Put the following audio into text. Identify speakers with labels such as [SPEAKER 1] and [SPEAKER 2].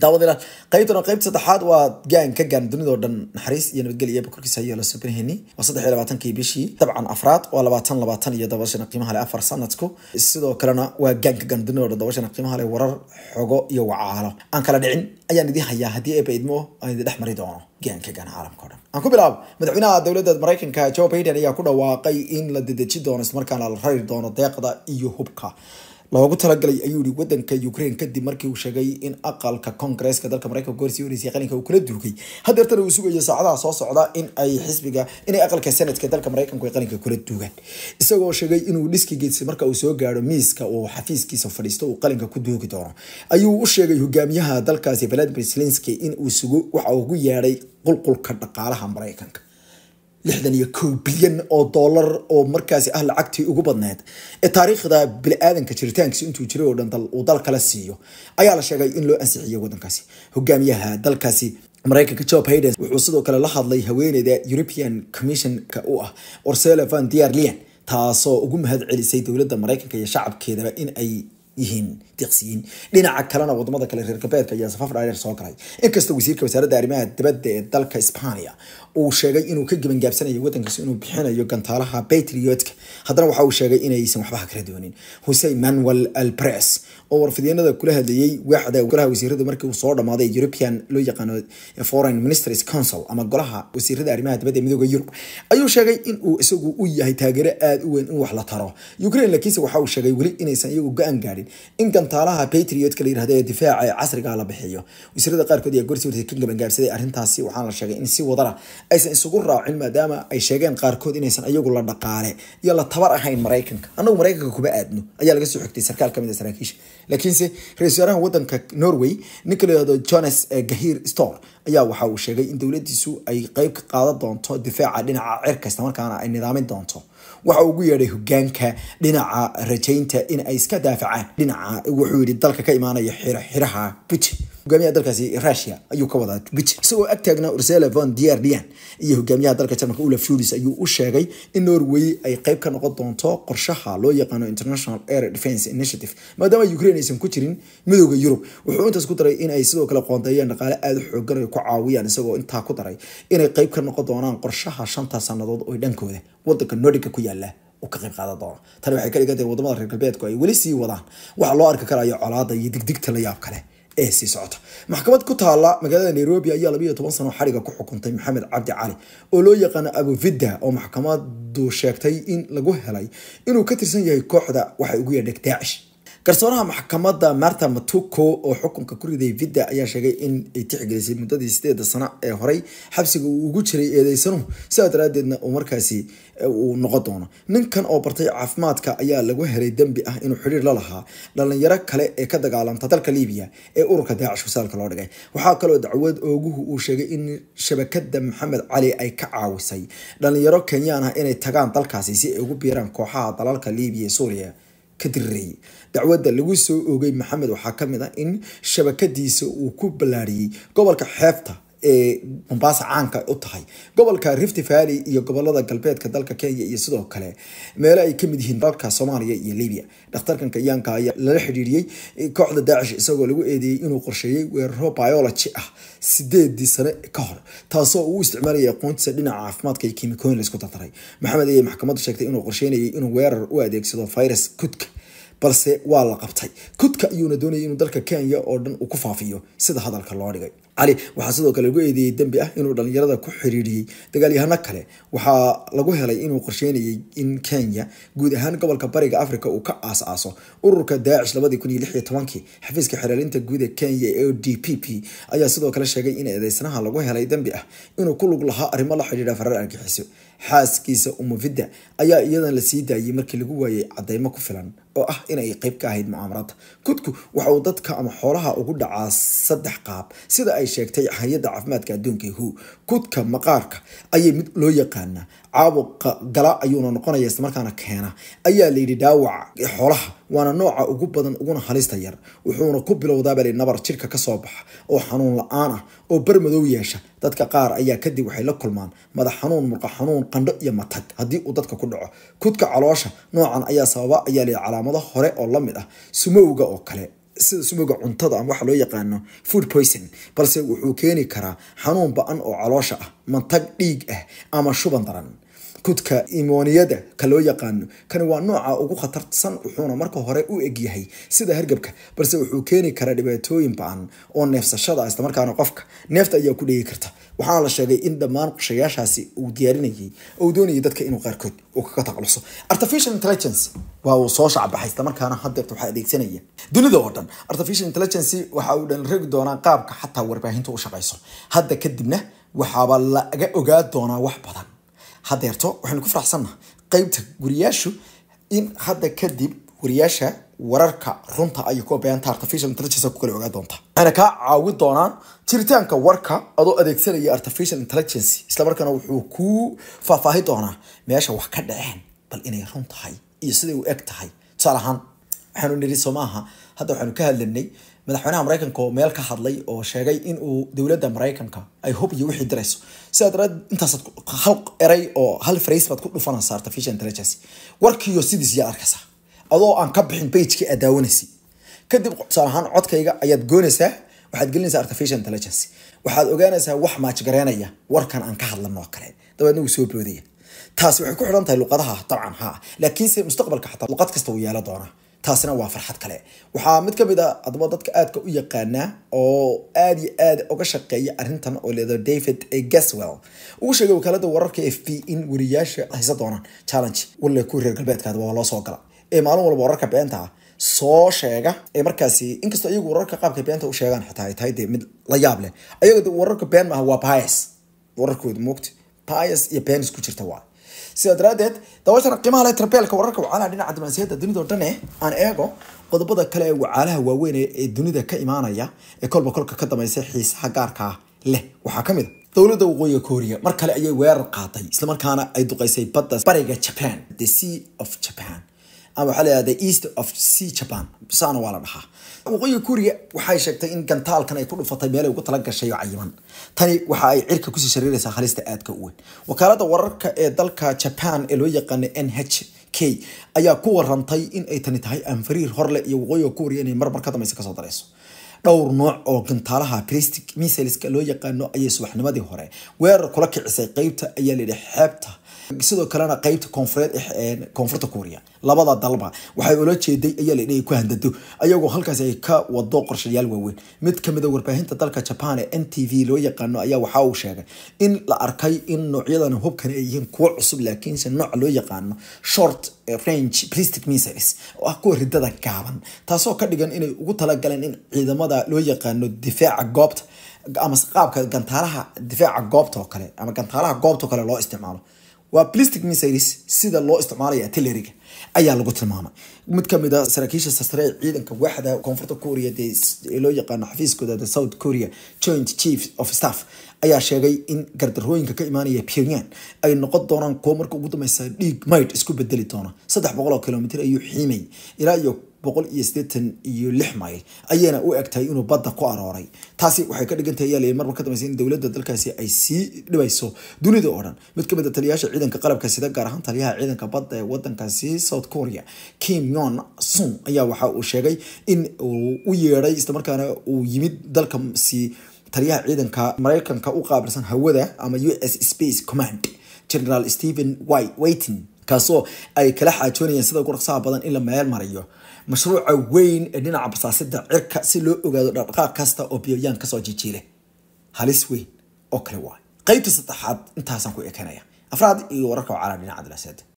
[SPEAKER 1] daawadayaal qaybtan qaybta saddexaad waa gaan ka gaan dunidao dhan naxariis iyo nabadgelya bokorkiisa hayo la subinahayni waa saddex iyo labaatanki bishii dabcan afraad waa labaatan labaatan iyo dabashana qiimaha leh afar sanadku sidoo kalena waa gaan ka gaan dunidao dhan dabashana qiimaha leh warar xogo iyo wacaalo aan kala dhicin ayaan idin hayaa haddii eeba idmo aan idin dhex mari doono aan ku bilaabo madaxweynaha dowladda mareykanka joe biden ayaa ku dhawaaqay in la dedeji doono ismarkaana la rari doono deeqda iyo hubka loogu talagalay ayuu yihi wadanka ukraine kadib markii uu sheegay in aqalka congresska dalka mareykanka goorsi oreysay qalinka uu kala duugay hadeertana uu sugayo saacadaha soo socda in ay xisbiga inay aqalka sanadka dalka mareykanku ay qalinka kula duugaan isagoo sheegay inuu dhiskigiisa marka uu soo gaadho miiska uu xafiiskiisa fadhiisto uu qalinka ku duugi doono ayuu u sheegay hogaamiyaha dalkaasi valadimir zelenski in uu sugo waxa ugu yeedhay qulqulka dhaqaalaha mareykanka lixdan iyo kow bilyan oo dollar oo markaasi ah lacagtii ugu badneed ee taariikhda bini-aadanka jiritaankiisa intuu jiray oo dhan uu dal kala siiyo ayaa la sheegay in loo ansixiyay waddankaasi hogaamiyaha dalkaasi mareykanka job hayden wuxuu sidoo kale la hadlay haweeneyda european commissionka u ah orsela van dier taasoo ugu mahad celisay dowladda maraykanka iyo shacabkeedaba in ay yihiin deeqsiyiin dhinaca kalena wadamada kale reer galbeedka ayaa safaaf dhaadheer soo galay inkasta wasiirka wasaaradda arrimaha dibadda ee dalka isbaaniya uu sheegay inuu ka gabangaabanay wadankaas inuu bixinayo gantaalaha batriotka haddana waxa uu sheegay inaysan waxbaha kala doonin hussein manuel alpres oo warfidyeenada kula hadlayey waaxda golaha wasiirada markii uu soo dhammaaday european loo yaqaano foreign ministries council ama golaha wasiirada arrimaha dibadda ee midooda yurub ayuu sheegay in isagu u yahay taageero aada u weyn in wax la taro ukraine lakiinse waxa uu sheegay weli inaysan iyagu go-aan gaadhin gaadhin in gantaalaha patriot la yirahdo ee difaaca ee casriga ah la bixiyo wasiirada qaarkood ayaa gorsii wartay ka gabangaarsaday arrintaasi waxaana la sheegay in si wadana aysan isugu raacin maadaama ay sheegeen qaarkood inaysan iyagu la dhaqaale iyo la tabar ahayn maraykanka annagu maraykanka kuma aadno ayaa laga soo xigtay sarkaal kamid a ah saraakiisha laakiinse ra-isul wasaaraha wadanka norway ninka la yirahdo jones eh, gahir store ayaa waxa uu sheegay in dowladiisu ay qeyb ka qaadan doonto difaaca dhinaca cir kasta markaana ay nidaamin doonto waxa ugu yeedhay hogaanka dhinaca rajaynta in ay iska daafacaan dhinaca wuxuu yidhi dalka ka imaanaya xiraha putin hogaamiyaha dalkaasi russia ayuu ka wadaa putin isagoo agtaagna ursela von dier dian iyo hogaamiyaha dalka jarmalka olaf shulis ayuu u sheegay in norway ay qeyb ka noqon doonto qorshaha loo yaqaano international air defence initiative maadaama ukraine aysan ku jirin midooda yurub wuxuu intaas ku daray inay sidoo kale qoondeeyeen dhaqaale aada u xoogan ay ku caawiyaan isagoo intaa ku daray inay qayb ka noqon doonaan qorshaha shanta sannadood oo dhankooda wadanka nordica ku yaala u ka qayb qaadan doona tani waxay ka dhigan tahay wadamada reer galbeedku ay weli sii wadaan waxaa loo arki karayo colaada iyo digdigta la yaab kale ee sii socota maxkamad ku taala magaalada nairobi ayaa labayo toban sano xariga ku xukuntay maxamed cabdi cali oo loo yaqaana abuvida oo maxkamadu sheegtay in lagu helay inuu ka tirsan yahay kooxda waxay ugu yeedheg daacish garsooraha maxkamadda marta matuko oo xukunka ku riday vidda ayaa sheegay in ay tixgelisay muddadii sideeda sano ee horey xabsiga uu ugu jiray eedeysanuhu sidaa daraadeedna uu markaasi e, uu noqon doono ninkan oo bartay caafimaadka ayaa lagu helay dembi ah inuu xidhiir la lahaa dhalinyaro kale ee ka dagaalanta dalka libiya ee ururka daacish wasaalka loo dhigay waxaa kaloo dacwad ooguhu uu sheegay in shabakada maxamed cali ay ka caawisay dhalinyaro kenyaan ah inay tagaan dalkaasi si ay ugu biiraan kooxaha dalalka libiya ee suuriya ka dirireeyay dacwadda lagu soo oogay maxamed waxaa kamid a ah in shabakadiisa uu ku ballaariyey gobolka xeebta mombasa caanka u tahay gobolka rift valley iyo gobolada galbeedka dalka kenya iyo sidoo kale meelo ay kamid yihiin dalka soomaaliya iyo libiya dhakhtarkan kayaanka ayaa lala xidhiiriyey kooxda daacish isagoo lagu eedeeyey inuu qorsheeyey weeraro biology ah sideedii sane ka hor taasoo uu isticmaalaya aqoontiisa dhinaca caafimaadka iyo kiimikooyin laisku dardaray maxamed ayay maxkamaddu sheegtay inuu qorsheynayay inuu weerar u adeegsado virus kudka balse waa la qabtay kudka ayuuna doonayay inuu dalka kenya oo dhan uu ku faafiyo sida hadalka loo dhigay cali waxaa sidoo kale lagu eedeeyey dembi ah inuu dhalinyarada ku xiriiriyey dagaalyahano kale waxaa lagu helay inuu qorsheynayay in kenya guud ahaan gobolka bariga africa uu ka aasaaso ururka daacish labadii kun iyo lix iyo tobankii xafiiska xeraalinta guud ee kenya o d p p ayaa sidoo kale sheegay in eedeysanaha lagu helay dembi ah inuu ku lug lahaa arrimo la xidhiidha farar argixiso xaaskiisa umuvida ayaa iyadan la sii daayay markii lagu waayay cadeymo ku filan oo ah inay qayb ka ahayd mucaamaraadta kudku waxa uu dadka ama xoolaha ugu dhacaa saddex qaab sida ay sheegtay hay-adda caafimaadka adduunka hu kudka maqaarka ayay mid loo yaqaanaa caabuqa gala ayuuna noqonaya islamarkaana keena ayaa layidhi dhaawac xoolaha waana nooca ugu badan uguna halista yar wuxuuna ku bilowdaabali nabar jirka kasoo baxa oo xanuun la-aan ah oo barmadow yeesha dadka qaar ayaa kadib waxay la kulmaan madax xanuun murqa xanuun qandho iyo matag haddii uu dadka ku dhaco kudka caloosha noocan ayaa sababa ayaa lii calaamado hore oo la mid ah sumowga oo kale sida sumowga cuntada ama waxa loo yaqaano food poison balse wuxuu keeni karaa xanuun ba-an oo caloosha ah matag dhiig ah ama shuban daran kudka imoniyada ka loo yaqaano kani waa nooca ugu khatarsan wuxuuna marka hore u egyahay sida hargabka balse wuxuu keeni karaa dhibaatooyin ba-an oo neefsashada ah, islamarkaana qofka neefta ayaa ku dhegi karta waxaana la sheegay in dhammaan qorshayaashaasi uu diyaarinayay uu doonayay dadka inuu qaarkood uu kaga taqaluso artificial intelligence waa uu soo shacbaxay islamarkaana haddeerta waxaa adeegsanaya dunida oo dhan artificial intelligence waxa uu dhan doonaa qaabka xataa warbaahinta u shaqayso hadda kadibna waxaaba laga ogaa doonaa wax badan hadeerto waxaynu ku faraxsannaha qeybta guriyaashu in hadda kadib wariyaasha wararka runta ay ku obeeyaan artificial intelligence ku kala ogaa doonta waxayna kaa caawi doonaan jiritaanka warka adoo adeegsanaya artificial intelligence isla wuxuu ku faahfaahi doonaa meesha wax ka dhaceen bal inay run tahay iyo siday u eg tahay tusaale ahaan waxaanu niri soomaaha hadda waxaanu ka hadlanay madaxweynaha maraykanka oo meel ka hadlay oo sheegay in uu dowladda maraykanka ay hub iyo wixii dirayso sidaa daraad intaasad hal eray oo hal farays baad ku dhufanaysa artificial intelligence warkiiyo sidiis iyaad arkaysaa adoo aan ka bixin pagekii aad daawanaysa kadib tusaale ahaan codkayga ayaad goonaysaa waxaad gelinaysaa artificial intelligence waxaad ogaanaysaa wax maajgareynaya warkan aan ka hadlano oo kale dabeedna soo boodaya taasi waxay ku xidhan tahay luqadaha dabcan haa laakiinse mustaqbalka xataa luqad kasta uu yeela doonaa taasina waa farxad kale waxaa mid kamid a ah adaba dadka aadka u yaqaana oo aad iyo aad uga shaqeeya arintan oo leedo david gaswell uu sheegay wakaalada wararka f b in wariyaasha haysa doonaan challenge wale ku reer galbeedkaad waa loo soo gala ee maalin walba wararka beenta ah soo sheega ee markaasi inkastoo iyagu wararka qaabka beenta u sheegaan xitaa ay tahay dee mid la yaab leh ayaga wararka been maaha waa bias wararkooda moogta bias iyo been isku jirta waa sidaa daraadeed dabashana qiimaha leh tarbeelka wararka wacaalaha dhinaca dibnaasiyadda dunidao dhan eh aan eego qodobada kale ee wacaalaha waaweyn ee dunida ka imaanaya ee kolba kolka ka dameysa xiisaha gaarkaa leh waxaa ka mid a ah, dowladda waqooyiga kooriya mar kale ayay weerar qaatay islamarkaana ay duqaysay badda bariga jaban the sea of japan ama waxaa la east of sea japan sana waa la dhahaa waqooyiga kuuriya waxay sheegtay in gantaalkan ay ku dhufatay meelay ugu tala gashay oo cayiman tani waxa ay cirka kusii shariiraysaa halista aadka u weyn wakaalada wararka ee dalka japan ee loo yaqaana n h k ayaa ku warantay in ay tani tahay anfariir horle iyo waqooyiga kuuriya inay marmar ka dambaysa kasoo darayso dhowr nooc oo gantaalaha pristic misilska loo yaqaano ayay subaxnimadii hore weerar kula kicisay qeybta ayaa layidhi xeebta sidoo kalena qeybta koonfureed eh, koonfurta kuuriya labada dalba waxay ula jeeday ayaa laydhay ku handado ayagoo halkaas ay ka wado qorshayaal waaweyn mid kamid a ah warbaahinta dalka japan ee n t v loo yaqaano ayaa waxa uu sheegay in la arkay in noocyadan hubkani ay yihiin kuwo cusub laakiinse nooc loo yaqaano short eh, range ballistic missiles oo ah kuwa ridada gaaban taasoo ka dhigan inay ugu talagaleen in ciidamada loo yaqaano difaaca goobta ama qaabka gantaalaha difaaca goobta oo kale ama gantaalaha goobta oo kale loo isticmaalo waa plastic missiles sida loo isticmaalaya artilleriga ayaa lagu tilmaamay mid kamid a ah saraakiisha sasare ee ciidanka waaxda koonfurta korea dee loo yaqaano xafiiskooda the south korea joint chief of staff ayaa sheegay in gardarooyinka ka imaanaya pyongyang ay noqon doonaan kuwo marka ugu dambeysa dhiig mayd isku bedeli doona saddex boqol oo kilomitr ayuu xiimay ilaa iyo boqol iyo sideetan iyo lix mayl ayayna u egtahay inuu badda ku arooray taasi waxay ka dhigantahay ayaa layii ka dambeysa in dowladda dalkaasi ay sii dhibayso dunida oo dhan mid ka mid a taliyayaasha ciidanka qalabka sida gaar ahaan taliyaha ciidanka badda ee wadankaasi south korea kim yon sun ayaa waxa uu sheegay in uu u yeedhay islamarkaana uu yimid dalkasi taliyaha ciidanka maraykanka u qaabilsan hawada ama u s space command general stephen waitin kaasoo ay kala xaajoonayeen sida ugu dhaqsaha badan in la meel marayo mashruuca weyn ee dhinaca basaasida cirka si loo ogaado dhaqdhaqaaq kasta oo biyoyaan kasoo jijiile halis weyn oo kale waay qaybta saddexaad intaasaan ku ekanaya afraad iyo wararka oo calaa dhinaca daraasaada